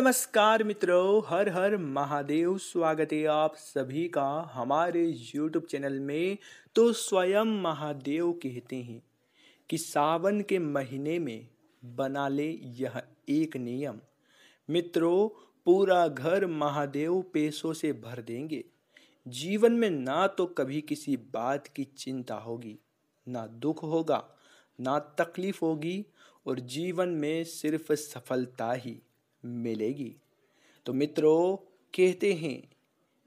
नमस्कार मित्रों हर हर महादेव स्वागत है आप सभी का हमारे यूट्यूब चैनल में तो स्वयं महादेव कहते हैं कि सावन के महीने में बना ले यह एक नियम मित्रों पूरा घर महादेव पैसों से भर देंगे जीवन में ना तो कभी किसी बात की चिंता होगी ना दुख होगा ना तकलीफ होगी और जीवन में सिर्फ सफलता ही मिलेगी तो मित्रों कहते हैं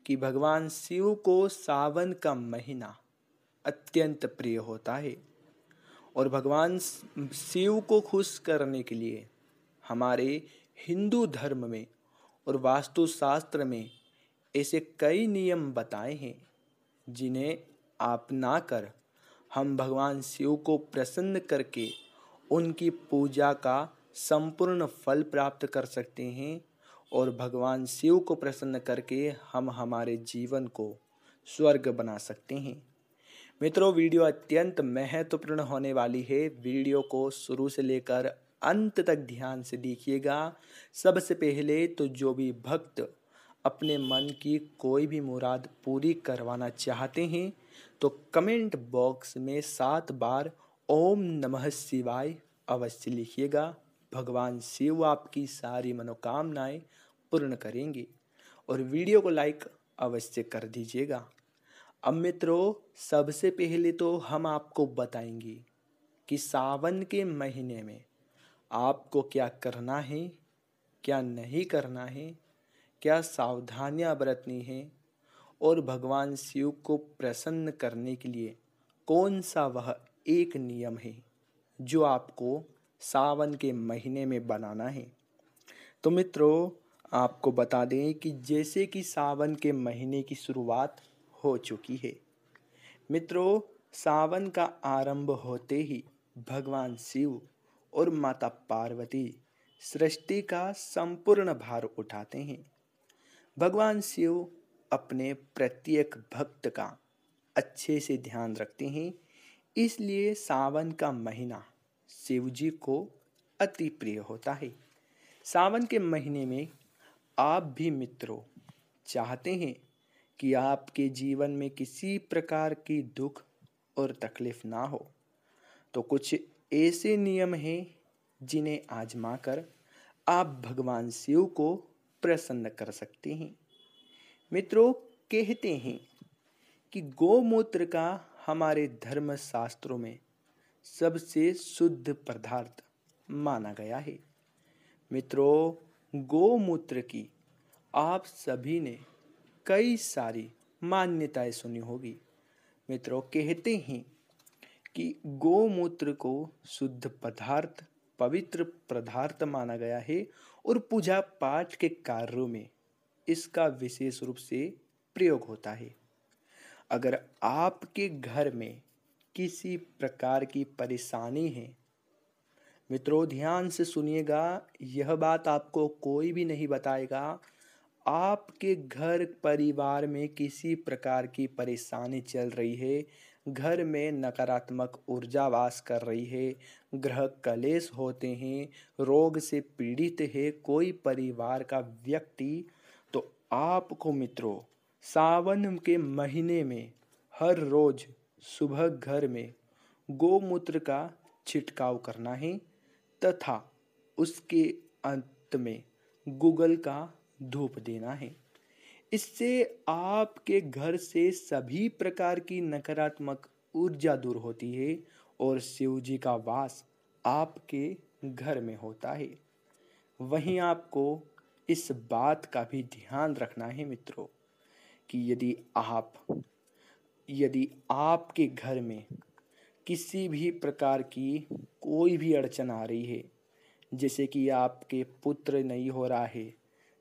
कि भगवान शिव को सावन का महीना अत्यंत प्रिय होता है और भगवान शिव को खुश करने के लिए हमारे हिंदू धर्म में और वास्तुशास्त्र में ऐसे कई नियम बताए हैं जिन्हें अपना कर हम भगवान शिव को प्रसन्न करके उनकी पूजा का संपूर्ण फल प्राप्त कर सकते हैं और भगवान शिव को प्रसन्न करके हम हमारे जीवन को स्वर्ग बना सकते हैं मित्रों वीडियो अत्यंत महत्वपूर्ण होने वाली है वीडियो को शुरू से लेकर अंत तक ध्यान से देखिएगा सबसे पहले तो जो भी भक्त अपने मन की कोई भी मुराद पूरी करवाना चाहते हैं तो कमेंट बॉक्स में सात बार ओम नमः शिवाय अवश्य लिखिएगा भगवान शिव आपकी सारी मनोकामनाएं पूर्ण करेंगे और वीडियो को लाइक अवश्य कर दीजिएगा अब मित्रों सबसे पहले तो हम आपको बताएंगे कि सावन के महीने में आपको क्या करना है क्या नहीं करना है क्या सावधानियां बरतनी हैं और भगवान शिव को प्रसन्न करने के लिए कौन सा वह एक नियम है जो आपको सावन के महीने में बनाना है तो मित्रों आपको बता दें कि जैसे कि सावन के महीने की शुरुआत हो चुकी है मित्रों सावन का आरंभ होते ही भगवान शिव और माता पार्वती सृष्टि का संपूर्ण भार उठाते हैं भगवान शिव अपने प्रत्येक भक्त का अच्छे से ध्यान रखते हैं इसलिए सावन का महीना शिव जी को अति प्रिय होता है सावन के महीने में आप भी मित्रों चाहते हैं कि आपके जीवन में किसी प्रकार की दुख और तकलीफ ना हो तो कुछ ऐसे नियम हैं जिन्हें आजमा कर आप भगवान शिव को प्रसन्न कर सकते हैं मित्रों कहते हैं कि गोमूत्र का हमारे धर्म शास्त्रों में सबसे शुद्ध पदार्थ माना गया है मित्रों गोमूत्र की आप सभी ने कई सारी मान्यताएं सुनी होगी मित्रों कहते हैं कि गोमूत्र को शुद्ध पदार्थ पवित्र पदार्थ माना गया है और पूजा पाठ के कार्यों में इसका विशेष रूप से प्रयोग होता है अगर आपके घर में किसी प्रकार की परेशानी है मित्रों ध्यान से सुनिएगा यह बात आपको कोई भी नहीं बताएगा आपके घर परिवार में किसी प्रकार की परेशानी चल रही है घर में नकारात्मक ऊर्जा वास कर रही है ग्रह कलेश होते हैं रोग से पीड़ित है कोई परिवार का व्यक्ति तो आपको मित्रों सावन के महीने में हर रोज़ सुबह घर में गोमूत्र का छिड़काव करना है तथा उसके अंत में गूगल का धूप देना है इससे आपके घर से सभी प्रकार की नकारात्मक ऊर्जा दूर होती है और शिव जी का वास आपके घर में होता है वहीं आपको इस बात का भी ध्यान रखना है मित्रों कि यदि आप यदि आपके घर में किसी भी प्रकार की कोई भी अड़चन आ रही है जैसे कि आपके पुत्र नहीं हो रहा है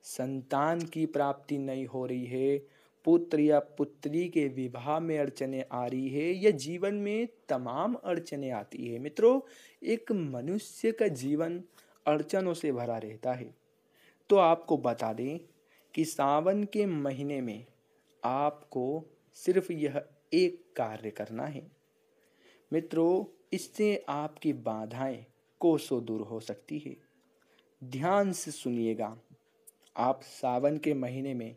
संतान की प्राप्ति नहीं हो रही है पुत्र या पुत्री के विवाह में अड़चने आ रही है या जीवन में तमाम अड़चने आती है मित्रों एक मनुष्य का जीवन अड़चनों से भरा रहता है तो आपको बता दें कि सावन के महीने में आपको सिर्फ यह एक कार्य करना है मित्रों इससे आपकी बाधाएं कोसों दूर हो सकती है ध्यान से सुनिएगा आप सावन के महीने में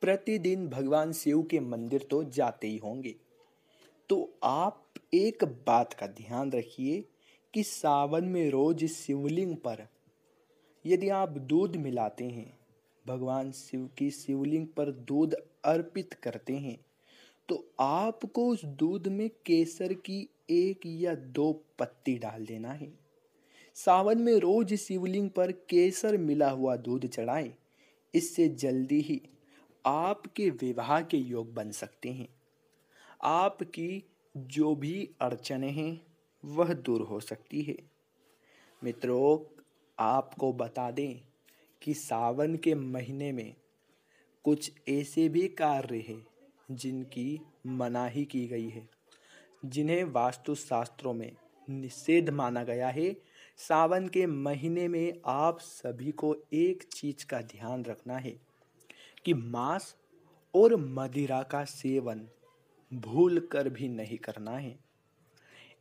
प्रतिदिन भगवान शिव के मंदिर तो जाते ही होंगे तो आप एक बात का ध्यान रखिए कि सावन में रोज शिवलिंग पर यदि आप दूध मिलाते हैं भगवान शिव की शिवलिंग पर दूध अर्पित करते हैं तो आपको उस दूध में केसर की एक या दो पत्ती डाल देना है सावन में रोज शिवलिंग पर केसर मिला हुआ दूध चढ़ाएं इससे जल्दी ही आपके विवाह के योग बन सकते हैं आपकी जो भी अड़चने हैं वह दूर हो सकती है मित्रों आपको बता दें कि सावन के महीने में कुछ ऐसे भी कार्य हैं जिनकी मनाही की गई है जिन्हें वास्तु शास्त्रों में निषेध माना गया है सावन के महीने में आप सभी को एक चीज का ध्यान रखना है कि मांस और मदिरा का सेवन भूल कर भी नहीं करना है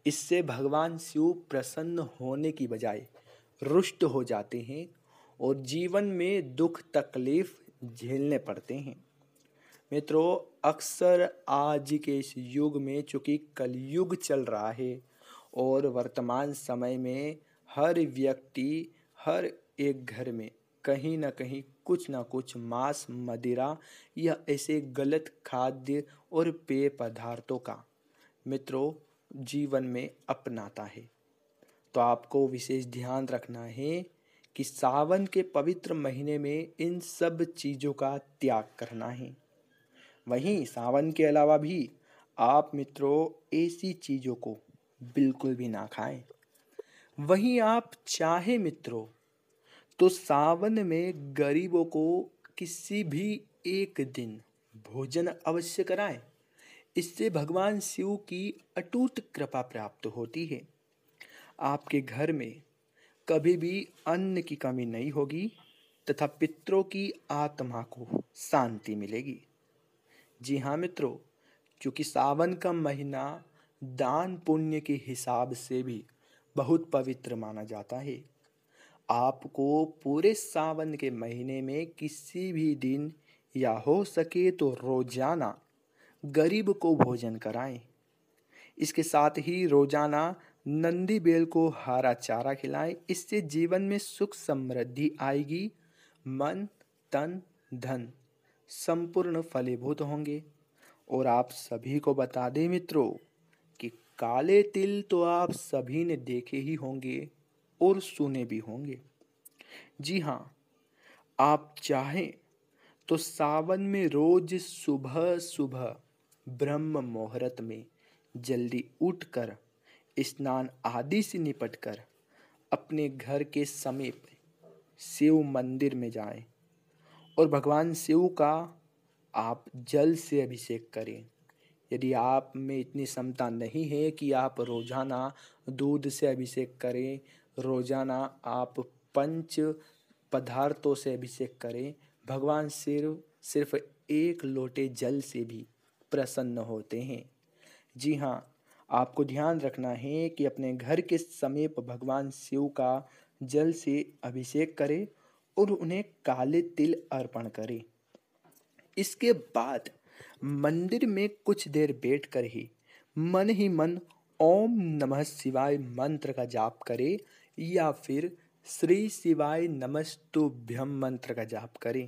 इससे भगवान शिव प्रसन्न होने की बजाय रुष्ट हो जाते हैं और जीवन में दुख तकलीफ झेलने पड़ते हैं मित्रों अक्सर आज के इस युग में चूँकि कलयुग चल रहा है और वर्तमान समय में हर व्यक्ति हर एक घर में कहीं ना कहीं कुछ ना कुछ मांस मदिरा या ऐसे गलत खाद्य और पेय पदार्थों का मित्रों जीवन में अपनाता है तो आपको विशेष ध्यान रखना है कि सावन के पवित्र महीने में इन सब चीज़ों का त्याग करना है वहीं सावन के अलावा भी आप मित्रों ऐसी चीज़ों को बिल्कुल भी ना खाएं वहीं आप चाहे मित्रों तो सावन में गरीबों को किसी भी एक दिन भोजन अवश्य कराएं इससे भगवान शिव की अटूट कृपा प्राप्त होती है आपके घर में कभी भी अन्न की कमी नहीं होगी तथा पितरों की आत्मा को शांति मिलेगी जी हाँ मित्रों क्योंकि सावन का महीना दान पुण्य के हिसाब से भी बहुत पवित्र माना जाता है आपको पूरे सावन के महीने में किसी भी दिन या हो सके तो रोजाना गरीब को भोजन कराएं इसके साथ ही रोजाना नंदी बेल को हरा चारा खिलाएं इससे जीवन में सुख समृद्धि आएगी मन तन धन संपूर्ण फलीभूत होंगे और आप सभी को बता दें मित्रों कि काले तिल तो आप सभी ने देखे ही होंगे और सुने भी होंगे जी हाँ आप चाहें तो सावन में रोज सुबह सुबह ब्रह्म मुहूर्त में जल्दी उठकर स्नान आदि से निपटकर अपने घर के समीप शिव मंदिर में जाएं और भगवान शिव का आप जल से अभिषेक करें यदि आप में इतनी क्षमता नहीं है कि आप रोजाना दूध से अभिषेक करें रोजाना आप पंच पदार्थों से अभिषेक करें भगवान सिर्फ सिर्फ एक लोटे जल से भी प्रसन्न होते हैं जी हाँ आपको ध्यान रखना है कि अपने घर के समीप भगवान शिव का जल से अभिषेक करें और उन्हें काले तिल अर्पण करें इसके बाद मंदिर में कुछ देर बैठकर ही मन ही मन ओम नमः शिवाय मंत्र का जाप करें या फिर श्री शिवाय नमस्तुभ्यम मंत्र का जाप करें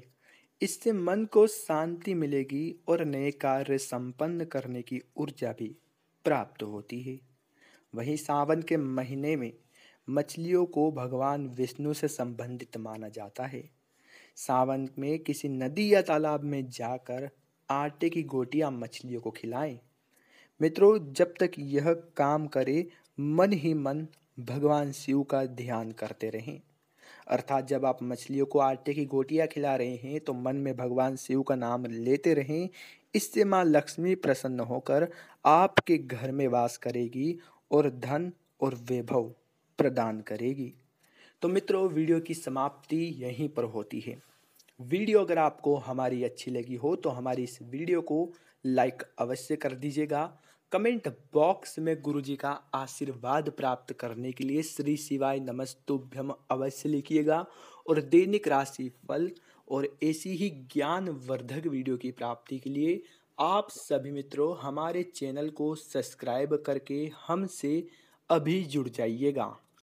इससे मन को शांति मिलेगी और नए कार्य संपन्न करने की ऊर्जा भी प्राप्त होती है वहीं सावन के महीने में मछलियों को भगवान विष्णु से संबंधित माना जाता है सावन में किसी नदी या तालाब में जाकर आटे की गोटियां मछलियों को खिलाएं मित्रों जब तक यह काम करे मन ही मन भगवान शिव का ध्यान करते रहें अर्थात जब आप मछलियों को आटे की गोटियां खिला रहे हैं तो मन में भगवान शिव का नाम लेते रहें इससे माँ लक्ष्मी प्रसन्न होकर आपके घर में वास करेगी और धन और वैभव प्रदान करेगी तो मित्रों वीडियो की समाप्ति यहीं पर होती है वीडियो अगर आपको हमारी अच्छी लगी हो तो हमारी इस वीडियो को लाइक अवश्य कर दीजिएगा कमेंट बॉक्स में गुरुजी का आशीर्वाद प्राप्त करने के लिए श्री शिवाय नमस्तुभ्यम अवश्य लिखिएगा और दैनिक राशि फल और ऐसी ही ज्ञानवर्धक वीडियो की प्राप्ति के लिए आप सभी मित्रों हमारे चैनल को सब्सक्राइब करके हमसे अभी जुड़ जाइएगा